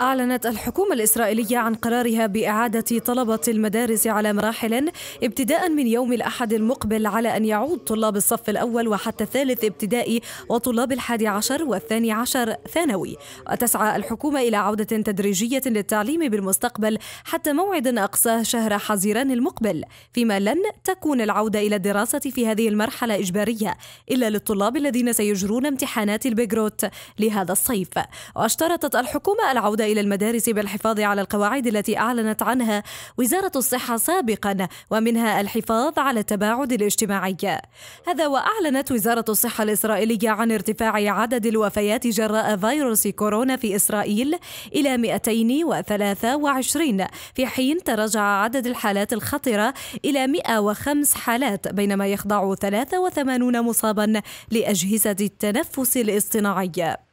أعلنت الحكومة الإسرائيلية عن قرارها بإعادة طلبة المدارس على مراحل ابتداء من يوم الأحد المقبل على أن يعود طلاب الصف الأول وحتى الثالث ابتدائي وطلاب الحادي عشر والثاني عشر ثانوي وتسعى الحكومة إلى عودة تدريجية للتعليم بالمستقبل حتى موعد أقصاه شهر حزيران المقبل فيما لن تكون العودة إلى الدراسة في هذه المرحلة إجبارية إلا للطلاب الذين سيجرون امتحانات البيجروت لهذا الصيف واشترطت الحكومة الحكومة العودة إلى المدارس بالحفاظ على القواعد التي أعلنت عنها وزارة الصحة سابقا ومنها الحفاظ على التباعد الاجتماعي هذا وأعلنت وزارة الصحة الإسرائيلية عن ارتفاع عدد الوفيات جراء فيروس كورونا في إسرائيل إلى 223 في حين تراجع عدد الحالات الخطرة إلى 105 حالات بينما يخضع 83 مصابا لأجهزة التنفس الاصطناعي